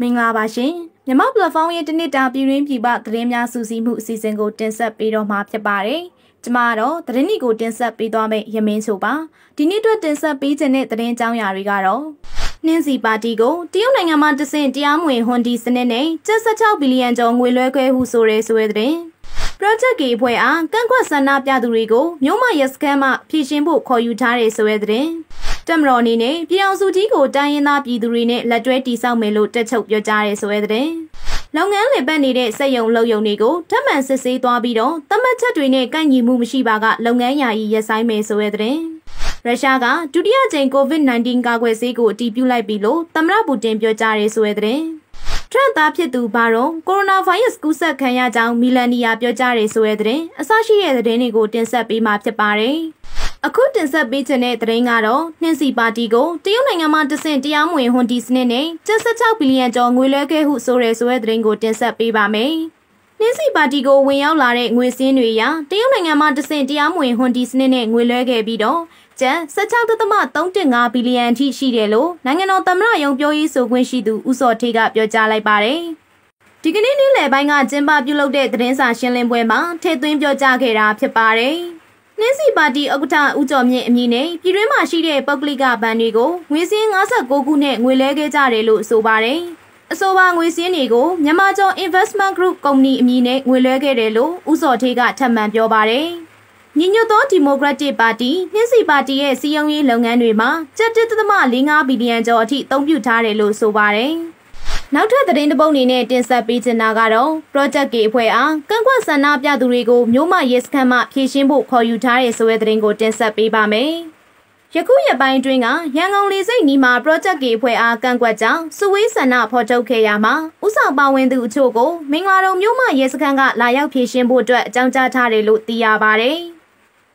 မင်္ဂလာပါရှင်မြန်မာ platform ရဲ့တနစ်တာပြည်ရင်းပြည်ပသတင်းများစုစည်းမှုအစီအစဉ်ကိုတင်ဆက်ပေးတော့မှာဖြစ်ပါတယ်ကျမတော့သတင်းဤကိုတင်ဆက်ပေးသွားမယ့်ရမင်းဆိုပါဒီနေ့အတွက်တင်ဆက်ပေးခြင်းတဲ့သတင်းအကြောင်းအရာတွေကတော့နှင်းစီပါတီကိုတရုတ်နိုင်ငံမှတဆင့်တရားမဝင်ဟွန်ဒီစနစ်နဲ့76ဘီလီယံကျော်ငွေလွှဲခွဲဟုဆိုရဲဆိုတဲ့သတင်း project ကြီးအဖွဲ့အားကန့်ကွက်ဆန္ဒပြသူတွေကိုမြို့မရဲစခန်းမှဖြည့်ရှင်ဖို့ခေါ်ယူထားတယ်ဆိုတဲ့သတင်းတက်မတော်အနေနဲ့ပြည်အောင်စုကြီးကိုတိုင်းရင်းသားပြည်သူတွေနဲ့လက်တွဲတည်ဆောက်မယ်လို့တက်ချုပ်ပြောကြားရဲဆိုတဲ့တဲ့။လုပ်ငန်းလည်ပတ်နေတဲ့စက်ရုံလုပ်ယုံတွေကိုဓာတ်မှန်စစ်ဆေးသွားပြီးတော့သတ်မှတ်ချက်တွေနဲ့ကန့်ညီမှုမရှိပါကလုပ်ငန်းယာယီရပ်ဆိုင်းမယ်ဆိုတဲ့တဲ့။ရုရှားကဒုတိယကြိမ် COVID-19 ကာကွယ်ဆေးကိုအတည်ပြုလိုက်ပြီလို့သမ္မတပူတင်ပြောကြားရဲဆိုတဲ့တဲ့။ထရန့်သားဖြစ်သူဘာရောကိုရိုနာဗိုင်းရပ်စ်ကူးစက်ခံရကြောင်းမီလန်နီယာပြောကြားတယ်ဆိုတဲ့သတင်းအစရှိတဲ့သတင်းတွေကိုတင်ဆက်ပေးမှာဖြစ်ပါတယ်အခုတင်ဆက်ပေးခြင်းတဲ့သတင်းကတော့နှင်းစီပါတီကိုတရုတ်နိုင်ငံမှတဆင့်တရားမဝင်ဟွန်တီစနစ်နဲ့76ဘီလီယံကျော်ငွေလွှဲခဲ့ဟုဆိုရဲဆိုတဲ့သတင်းကိုတင်ဆက်ပေးပါမယ်။နှင်းစီပါတီကိုဝင်ရောက်လာတဲ့ငွေစင်းတွေရာတရုတ်နိုင်ငံမှတဆင့်တရားမဝင်ဟွန်တီစနစ်နဲ့ငွေလွှဲခဲ့ပြီးတော့ကျန်16.315ဘီလီယံအထိရှိတယ်လို့နိုင်ငံတော်သမ္မတရုံးပြောရေးဆိုခွင့်ရှိသူဦးစောထေကပြောကြားလိုက်ပါတယ်။ဒီကနေ့နေ့လယ်ပိုင်းကကျင်းပပြုလုပ်တဲ့သတင်းစာရှင်းလင်းပွဲမှာထည့်သွင်းပြောကြားခဲ့တာဖြစ်ပါတယ်။နှင်းစီပါတီဥက္ကဋ္ဌဦးကျော်မြင့်အမည်နဲ့ပြည်တွင်းမှာရှိတဲ့ပုဂ္ဂလိကဘဏ်တွေကိုငွေစင်း56ခုနဲ့ငွေလဲခဲ့ကြတယ်လို့ဆိုပါတယ်။အဆိုပါငွေစင်းတွေကိုမြန်မာကျော် Investment Group ကုမ္ပဏီအမည်နဲ့ငွေလဲခဲ့တယ်လို့ဦးစောထေးကထပ်မံပြောပါတယ်။ညီညွတ်သောဒီမိုကရက်တစ်ပါတီနှင်းစီပါတီရဲ့စီယုံရေးလုပ်ငန်းတွေမှာ7.45ဘီလီယံကျော်အထိသုံးပြုထားတယ်လို့ဆိုပါတယ်။နောက်ထပ်သတင်းတစ်ပုဒ်အနေနဲ့တင်ဆက်ပေးချင်တာကတော့ Project K အဖွဲ့အားကန့်ကွက်ဆန္ဒပြသူတွေကိုမြို့မရေစခန်းမှဖြည့်ရှင်းဖို့ခေါ်ယူထားတဲ့ဆိုတဲ့သတင်းကိုတင်ဆက်ပေးပါမယ်။ယခုရပိုင်းတွင်းကရန်ကုန်လေစိတ်နီးမှာ Project K အဖွဲ့အားကန့်ကွက်ကြောင်းစဝေးဆန္ဒဖော်ထုတ်ခဲ့ရမှာဥဆောင်ပါဝင်သူအချို့ကိုမင်္ဂလာတော်မြို့မရေစခန်းကလာရောက်ဖြည့်ရှင်းဖို့အတွက်အကြောင်းကြားထားတယ်လို့သိရပါဗျ။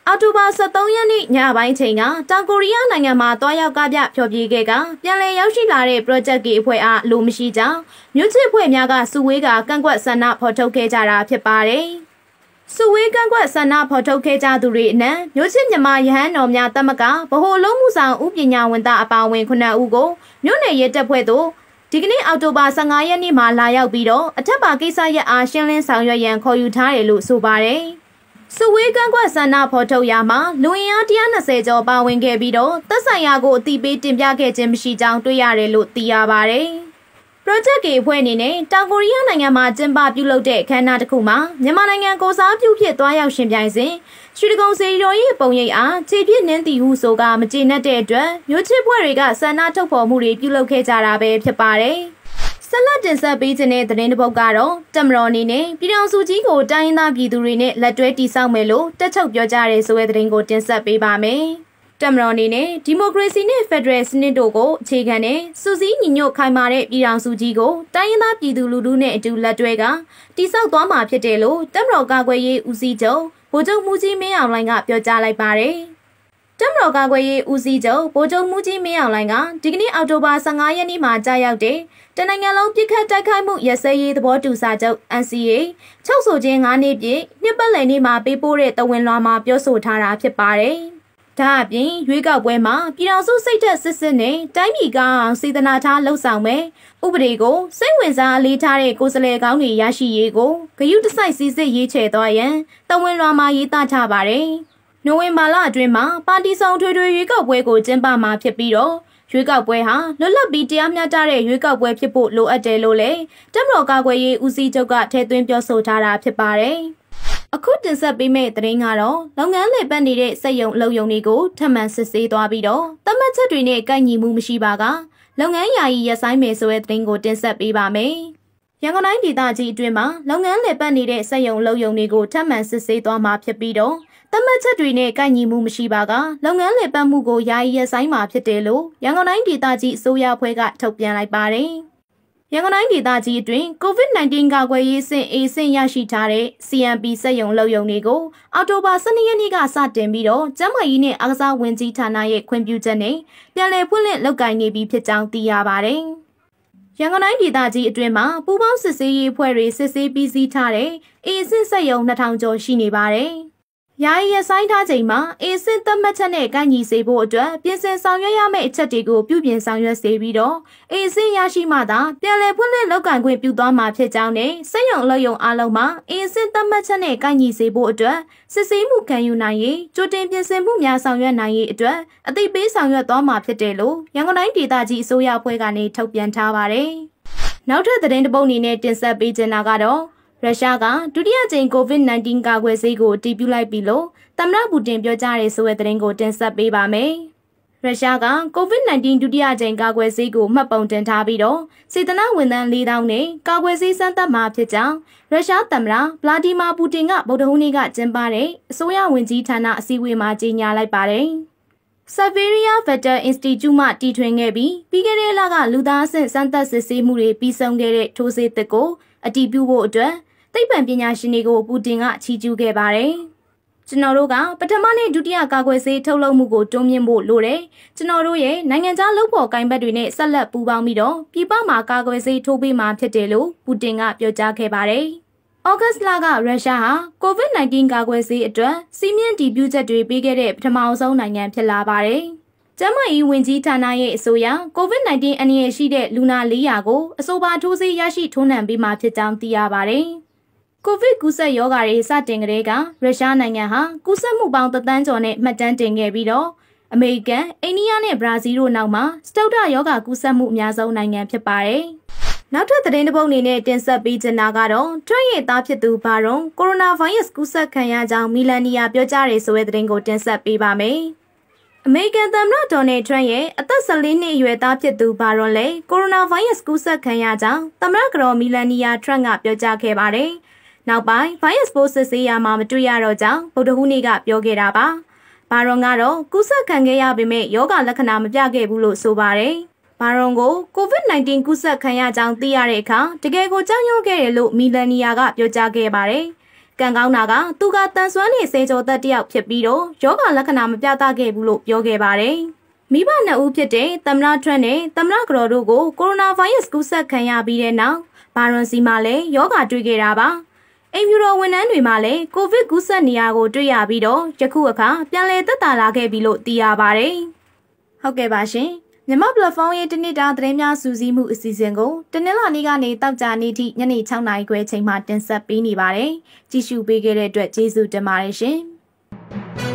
အောက်တိုဘာ23ရက်နေ့ညပိုင်းချိန်ကတောင်ကိုရီးယားနိုင်ငံမှာတွားရောက်ကပြဖျော်ဖြေခဲ့ကပြန်လည်ရောက်ရှိလာတဲ့ project ကြီးအဖွဲ့အားလိုမရှိကြောင်းမြို့ချစ်ဖွဲ့များကစုဝေးကကန့်ကွက်ဆန္ဒဖော်ထုတ်ခဲ့ကြတာဖြစ်ပါတယ်။စုဝေးကန့်ကွက်ဆန္ဒဖော်ထုတ်ခဲ့ကြသူတွေအနက်မြို့ချစ်မြမရဟန်းတော်များတမကဗဟိုလုံးမှုဆောင်ဥပညာဝန်သားအပါအဝင်9ဦးကိုမြို့နယ်ရဲတပ်ဖွဲ့သို့ဒီကနေ့အောက်တိုဘာ15ရက်နေ့မှာလာရောက်ပြီးတော့အထက်ပါကိစ္စရပ်အားရှင်းလင်းဆောင်ရွက်ရန်ခေါ်ယူထားတယ်လို့ဆိုပါတယ်။စဝေးကန်းကွက်ဆန္ဒဖော်ထုတ်ရာမှာလူအင်အား120ကျော်ပါဝင်ခဲ့ပြီးတော့သက်ဆိုင်ရာကိုအတိပေးတင်ပြခဲ့ခြင်းမရှိကြောင်းတွေ့ရတယ်လို့သိရပါဗျ။ project ကေအဖွဲ့အနေနဲ့တောင်ကိုရီးယားနိုင်ငံမှာကျင်းပပြုလုပ်တဲ့အခမ်းအနားတစ်ခုမှာမြန်မာနိုင်ငံကိုစားပြုဖြစ်သွားရောက်ရှင်ပြိုင်စဉ်ရွှေဒဂုံစေရီတော်ရဲ့ပုံရိပ်အားခြေပြစ်နှင်းတီဟုဆိုကမကျေနပ်တဲ့အတွက်မျိုးချစ်ဘွဲတွေကဆန္ဒထုတ်ဖော်မှုတွေပြုလုပ်ခဲ့ကြတာပဲဖြစ်ပါတယ်။ဆက်လက်တင်ဆက်ပေးခြင်းတဲ့သတင်းတစ်ပုဒ်ကတော့တမတော်အနေနဲ့ပြည်တော်စုကြီးကိုတိုင်းရင်းသားပြည်သူတွေနဲ့လက်တွဲတည်ဆောက်မယ်လို့တက်ချုပ်ပြောကြားတဲ့ဆိုတဲ့သတင်းကိုတင်ဆက်ပေးပါမယ်။တမတော်အနေနဲ့ဒီမိုကရေစီနဲ့ဖက်ဒရယ်စနစ်တို့ကိုအခြေခံတဲ့စုစည်းညီညွတ်ခိုင်မာတဲ့ပြည်တော်စုကြီးကိုတိုင်းရင်းသားပြည်သူလူထုနဲ့အတူလက်တွဲကတည်ဆောက်သွားမှာဖြစ်တယ်လို့တမတော်ကာကွယ်ရေးဦးစီးချုပ်ဗိုလ်ချုပ်မှုကြီးမင်းအောင်လှိုင်ကပြောကြားလိုက်ပါတယ်။တမတော်ကာကွယ်ရေးဦးစီးချုပ်ဗိုလ်ချုပ်မှုကြီးမင်းအောင်လှိုင်ကဒီကနေ့အောက်တိုဘာ15ရက်နေ့မှာကြာရောက်တဲ့တနိုင်ငံလုံးပြစ်ခတ်တိုက်ခိုက်မှုရစဲရေးသဘောတူစာချုပ် NCA ချုပ်ဆိုခြင်း9နှစ်ပြည့်နှစ်ပတ်လည်နေ့မှာပေးပို့တဲ့တဝန်လွှာမှာပြောဆိုထားတာဖြစ်ပါတယ်။ဒါအပြင်ရွေးကောက်ပွဲမှာပြည်တော်စုစိတ်သက်စစ်စစ်နဲ့တိုင်းပြည်ကောင်းစေတနာထားလှုပ်ဆောင်မယ်။ဥပဒေကိုစိတ်ဝင်စားအလေးထားတဲ့ကိုယ်စားလှယ်ကောင်းတွေရရှိရေးကိုဂရုတစိုက်စည်းစစ်ရေးချယ်သွားရန်တဝန်လွှာမှာရေးသားထားပါတယ်။နိုဝင်ဘာလအတွင်းမှာပါတီဆောင်ထွေထွေရွေးကောက်ပွဲကိုကျင်းပမှာဖြစ်ပြီးတော့ရွေးကောက်ပွဲဟာလွတ်လပ်ပြီးတရားမျှတတဲ့ရွေးကောက်ပွဲဖြစ်ဖို့လိုအပ်တယ်လို့လည်းတမတော်ကာကွယ်ရေးဦးစီးချုပ်ကထည့်သွင်းပြောဆိုထားတာဖြစ်ပါတယ်။အခုတင်ဆက်ပေးမယ့်သတင်းကတော့လုပ်ငန်းလည်ပတ်နေတဲ့စက်ရုံအလုပ်ရုံတွေကိုထပ်မံစစ်ဆေးသွားပြီးတော့သတ်မှတ်ချက်တွေနဲ့ကိုက်ညီမှုမရှိပါကလုပ်ငန်းယာယီရပ်ဆိုင်းမယ်ဆိုတဲ့သတင်းကိုတင်ဆက်ပေးပါမယ်။ရန်ကုန်တိုင်းဒေသကြီးအတွင်းမှာလုပ်ငန်းလည်ပတ်နေတဲ့စက်ရုံလုပ်ယုံတွေကိုထပ်မံစစ်ဆေးသွားမှာဖြစ်ပြီးတော့သတ်မှတ်ချက်တွေနဲ့ကိုက်ညီမှုမရှိပါကလုပ်ငန်းလည်ပတ်မှုကိုယာယီရပ်ဆိုင်းမှာဖြစ်တယ်လို့ရန်ကုန်တိုင်းဒေသကြီးအစိုးရအဖွဲ့ကထုတ်ပြန်လိုက်ပါတယ်။ရန်ကုန်တိုင်းဒေသကြီးအတွင်း COVID-19 ကာကွယ်ရေးစင်အေးစင်ရရှိထားတဲ့ CMP စက်ရုံလုံယုံတွေကိုအောက်တိုဘာ12ရက်နေ့ကစတင်ပြီးတော့ကျန်းမာရေးနဲ့အကစားဝန်ကြီးဌာနရဲ့ခွင့်ပြုချက်နဲ့ပြန်လည်ဖွင့်လှစ်လုပ်ကိုင်နေပြီဖြစ်ကြောင်းသိရပါတယ်။ရန်ကုန်တိုင်းဒေသကြီးအတွင်းမှာပူးပေါင်းစစ်ဆေးရေးအဖွဲ့တွေစစ်ဆေးပြီးစီးထားတဲ့အင်းစစ်စက်ရုံ2000ကျော်ရှိနေပါတယ်။ယာယီရဆိုင်ထားချိန်မှာအင်းစစ်သတ်မှတ်ချက်နဲ့ကန့်ညီစေဖို့အတွက်ပြင်ဆင်ဆောင်ရွက်ရမယ့်အချက်တွေကိုပြုပြင်ဆောင်ရွက်စေပြီးတော့အင်းစစ်ရရှိမှသာပြန်လည်ဖွင့်လှစ်လုပ်ကိုင်ခွင့်ပြုသွားမှာဖြစ်ကြောင်းနဲ့စက်ရုံအလုပ်ရုံအလုံးမှာအင်းစစ်သတ်မှတ်ချက်နဲ့ကန့်ညီစေဖို့အတွက်စစ်ဆေးမှုခံယူနိုင်ရေးကြိုတင်ပြင်ဆင်မှုများဆောင်ရွက်နိုင်ရေးအတွက်အသိပေးဆောင်ရွက်သွားမှာဖြစ်တယ်လို့ရန်ကုန်တိုင်းဒေသကြီးအစိုးရအဖွဲ့ကနေထုတ်ပြန်ထားပါတယ်။နောက်ထပ်သတင်းတစ်ပုဒ်အနေနဲ့တင်ဆက်ပေးချင်တာကတော့ရုရှားကဒုတိယကြိမ် COVID-19 ကာကွယ်ဆေးကိုတီးပြလိုက်ပြီလို့သမ္မတပူတင်ပြောကြားတဲ့ဆိုတဲ့သတင်းကိုတင်ဆက်ပေးပါမယ်။ရုရှားက COVID-19 ဒုတိယကြိမ်ကာကွယ်ဆေးကိုမှတ်ပုံတင်ထားပြီးတော့စေတနာဝန်ထမ်း၄000နဲ့ကာကွယ်ဆေးစမ်းသပ်မှာဖြစ်ကြောင်းရုရှားသမ္မတဗလာဒီမာပူတင်ကဗုဒ္ဓဟူးနေ့ကကျင်းပတဲ့အစိုးရဝန်ကြီးဌာနအစည်းအဝေးမှာကြေညာလိုက်ပါတယ်။ Siberia Veter Institute မှတီထွင်ခဲ့ပြီးပြီးခဲ့တဲ့လကလူသားအဆင့်စမ်းသပ်စစ်ဆေးမှုတွေပြီးဆုံးခဲ့တဲ့ထိုးဆေးသစ်ကိုအတည်ပြုဖို့အတွက်သိပ္ပံပညာရှင်တွေကိုပူတင်ကချီးကျူးခဲ့ပါတယ်။ကျွန်တော်တို့ကပထမနဲ့ဒုတိယကာကွယ်ဆေးထုတ်လုပ်မှုကိုတွန်းမြင့်ဖို့လိုတယ်။ကျွန်တော်တို့ရဲ့နိုင်ငံခြားလုပ်ဖော်ကိုင်ဘက်တွေနဲ့ဆက်လက်ပူးပေါင်းပြီးတော့ပြည်ပမှာကာကွယ်ဆေးထိုးပေးမှာဖြစ်တယ်လို့ပူတင်ကပြောကြားခဲ့ပါတယ်။ဩဂတ်စ်လကရုရှားဟာ COVID-19 ကာကွယ်ဆေးအတွက်စီးမြင့်တည်ပြုချက်တွေပေးခဲ့တဲ့ပထမဆုံးနိုင်ငံဖြစ်လာပါတယ်။ကျန်းမာရေးဝန်ကြီးဌာနရဲ့အဆိုအရ COVID-19 အန္တရာယ်ရှိတဲ့လူနာ400ကိုအဆိုပါထိုးဆေးရရှိထိုးနှံပေးမှာဖြစ်ကြောင်းသိရပါတယ်။ကိုဗစ်ကူးစက်ရောဂါတွေစတင်ကလေးကရုရှားနိုင်ငံဟာကူးစက်မှုပေါင်းတသန်းကျော်နဲ့မှတ်တမ်းတင်ခဲ့ပြီးတော့အမေရိကန်၊အိန္ဒိယနဲ့ဘရာဇီးတို့နောက်မှာစတုဒ္ဒရောဂါကူးစက်မှုအများဆုံးနိုင်ငံဖြစ်ပါတယ်။နောက်ထပ်သတင်းတစ်ပုဒ်အနေနဲ့တင်ဆက်ပေးချင်တာကတော့တွန့်ရဲ့သားဖြစ်သူဘာရွန်ကိုရိုနာဗိုင်းရပ်စ်ကူးစက်ခံရကြောင်းမီလန်နီယာပြောကြားတယ်ဆိုတဲ့သတင်းကိုတင်ဆက်ပေးပါမယ်။အမေရိကန်သမ္မတဒေါ်နယ်ထရန့်ရဲ့အသက်14နှစ်အရွယ်သားဖြစ်သူဘာရွန်လဲကိုရိုနာဗိုင်းရပ်စ်ကူးစက်ခံရကြောင်းသမ္မတကတော်မီလန်နီယာထရန့်ကပြောကြားခဲ့ပါတယ်။နောက်ပိုင်း virus post စစ်ဆေးရမှာမတွေ့ရတော့ကြောင်းဗုဒ္ဓဟူးနေ့ကပြောခဲ့တာပါဘာရွန်ကတော့ကူးစက်ခံခဲ့ရပေမဲ့ယောဂလက္ခဏာမပြခဲ့ဘူးလို့ဆိုပါတယ်ဘာရွန်ကို COVID-19 ကူးစက်ခံရကြောင်းသိရတဲ့အခါတကယ်ကိုကြောက်ရွံ့ခဲ့တယ်လို့မီလန်နီယာကပြောကြားခဲ့ပါတယ်ကံကောင်းတာကသူကတန်ဆွမ်းနေစေကျော်သက်တယောက်ဖြစ်ပြီးတော့ယောဂလက္ခဏာမပြသခဲ့ဘူးလို့ပြောခဲ့ပါတယ်မိဘနှစ်ဦးဖြစ်တဲ့သမရထွန်းနဲ့သမရကရော်တို့ကို ကိုရိုနာဗိုင်းရပ်စ်ကူးစက်ခံရပြီးတဲ့နောက်ဘာရွန်စီမှာလည်းယောဂတွေ့ခဲ့တာပါအိမ်ဖြူတော်ဝန်ထမ်းတွေမှာလည်းကိုဗစ်ကူးစက်နေရကို တွေ့ရပြီးတော့ယခုအခါပြန်လည်သက်သာလာခဲ့ပြီလို့သိရပါတယ်။ဟုတ်ကဲ့ပါရှင်။မြမ platform ရဲ့တနစ်တာသတင်းများစူးစီးမှုအစီအစဉ်ကိုတနင်္လာနေ့ကနေတောက်ကြနေ့ထိညနေ6နာရီခွဲချိန်မှတင်ဆက်ပေးနေပါတယ်။ကြည့်ရှုပေးခဲ့တဲ့အတွက်ကျေးဇူးတင်ပါတယ်ရှင်။